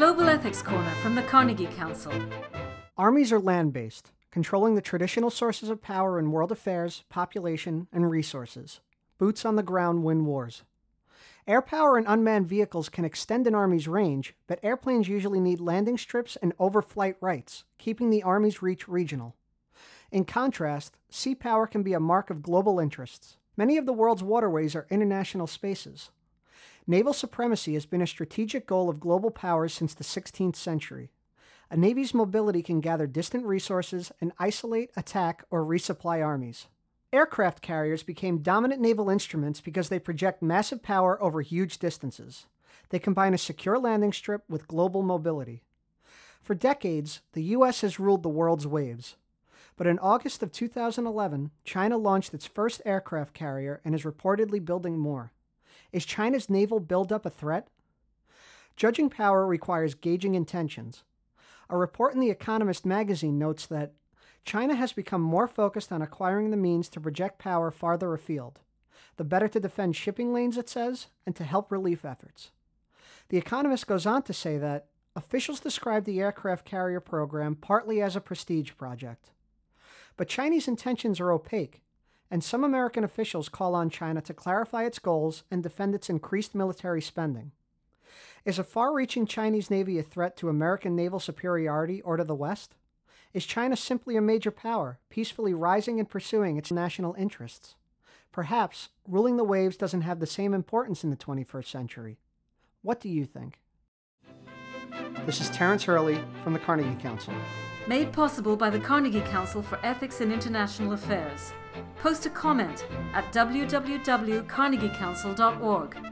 Global Ethics Corner from the Carnegie Council. Armies are land based, controlling the traditional sources of power in world affairs, population, and resources. Boots on the ground win wars. Air power and unmanned vehicles can extend an army's range, but airplanes usually need landing strips and overflight rights, keeping the army's reach regional. In contrast, sea power can be a mark of global interests. Many of the world's waterways are international spaces. Naval supremacy has been a strategic goal of global powers since the 16th century. A navy's mobility can gather distant resources and isolate, attack, or resupply armies. Aircraft carriers became dominant naval instruments because they project massive power over huge distances. They combine a secure landing strip with global mobility. For decades, the U.S. has ruled the world's waves. But in August of 2011, China launched its first aircraft carrier and is reportedly building more. Is China's naval buildup a threat? Judging power requires gauging intentions. A report in The Economist magazine notes that China has become more focused on acquiring the means to project power farther afield, the better to defend shipping lanes, it says, and to help relief efforts. The Economist goes on to say that officials describe the aircraft carrier program partly as a prestige project. But Chinese intentions are opaque, and some American officials call on China to clarify its goals and defend its increased military spending. Is a far reaching Chinese Navy a threat to American naval superiority or to the West? Is China simply a major power, peacefully rising and pursuing its national interests? Perhaps ruling the waves doesn't have the same importance in the 21st century. What do you think? This is Terrence Hurley from the Carnegie Council made possible by the Carnegie Council for Ethics in International Affairs. Post a comment at www.carnegiecouncil.org.